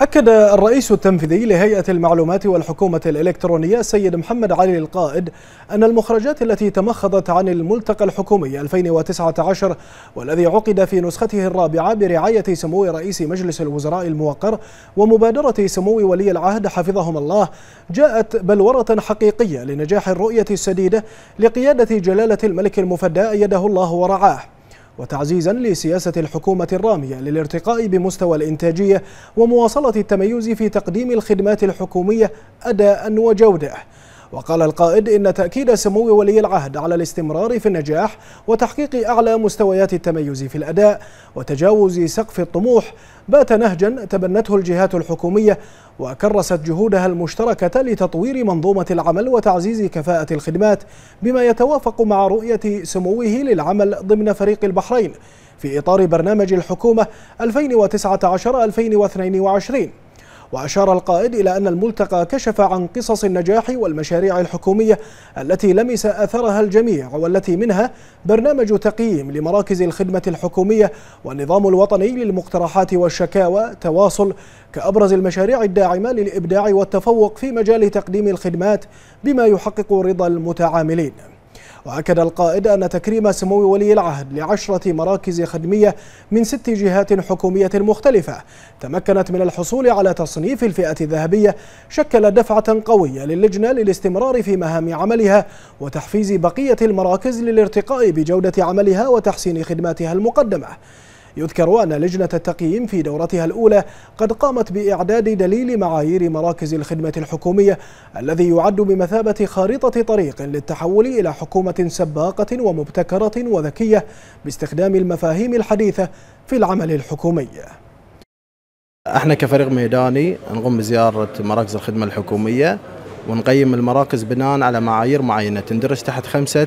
أكد الرئيس التنفيذي لهيئة المعلومات والحكومة الإلكترونية السيد محمد علي القائد أن المخرجات التي تمخضت عن الملتقى الحكومي 2019 والذي عقد في نسخته الرابعة برعاية سمو رئيس مجلس الوزراء الموقر ومبادرة سمو ولي العهد حفظهم الله جاءت بلورة حقيقية لنجاح الرؤية السديدة لقيادة جلالة الملك المفدى أيده الله ورعاه وتعزيزا لسياسة الحكومة الرامية للارتقاء بمستوى الإنتاجية ومواصلة التميز في تقديم الخدمات الحكومية أداء وجودة وقال القائد إن تأكيد سمو ولي العهد على الاستمرار في النجاح وتحقيق أعلى مستويات التميز في الأداء وتجاوز سقف الطموح بات نهجا تبنته الجهات الحكومية وكرست جهودها المشتركة لتطوير منظومة العمل وتعزيز كفاءة الخدمات بما يتوافق مع رؤية سموه للعمل ضمن فريق البحرين في إطار برنامج الحكومة 2019-2022 وأشار القائد إلى أن الملتقى كشف عن قصص النجاح والمشاريع الحكومية التي لمس أثرها الجميع والتي منها برنامج تقييم لمراكز الخدمة الحكومية والنظام الوطني للمقترحات والشكاوى تواصل كأبرز المشاريع الداعمة للإبداع والتفوق في مجال تقديم الخدمات بما يحقق رضا المتعاملين وأكد القائد أن تكريم سمو ولي العهد لعشرة مراكز خدمية من ست جهات حكومية مختلفة تمكنت من الحصول على تصنيف الفئة الذهبية شكل دفعة قوية للجنة للاستمرار في مهام عملها وتحفيز بقية المراكز للارتقاء بجودة عملها وتحسين خدماتها المقدمة يذكر أن لجنة التقييم في دورتها الأولى قد قامت بإعداد دليل معايير مراكز الخدمة الحكومية الذي يعد بمثابة خارطة طريق للتحول إلى حكومة سباقة ومبتكرة وذكية باستخدام المفاهيم الحديثة في العمل الحكومي احنا كفريق ميداني نقوم بزيارة مراكز الخدمة الحكومية ونقيم المراكز بناء على معايير معينة تندرج تحت خمسة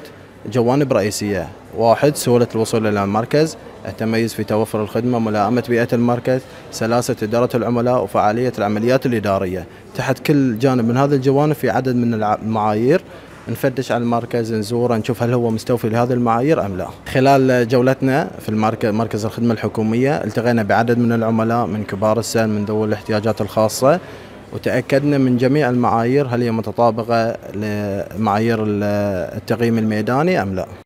جوانب رئيسية واحد سهولة الوصول إلى المركز التميز في توفر الخدمة ملائمة بيئة المركز سلاسة إدارة العملاء وفعالية العمليات الإدارية تحت كل جانب من هذه الجوانب في عدد من المعايير نفتش على المركز نزوره نشوف هل هو مستوفي لهذه المعايير ام لا خلال جولتنا في المركز مركز الخدمه الحكوميه التقينا بعدد من العملاء من كبار السن من ذوي الاحتياجات الخاصه وتأكدنا من جميع المعايير هل هي متطابقة لمعايير التقييم الميداني أم لا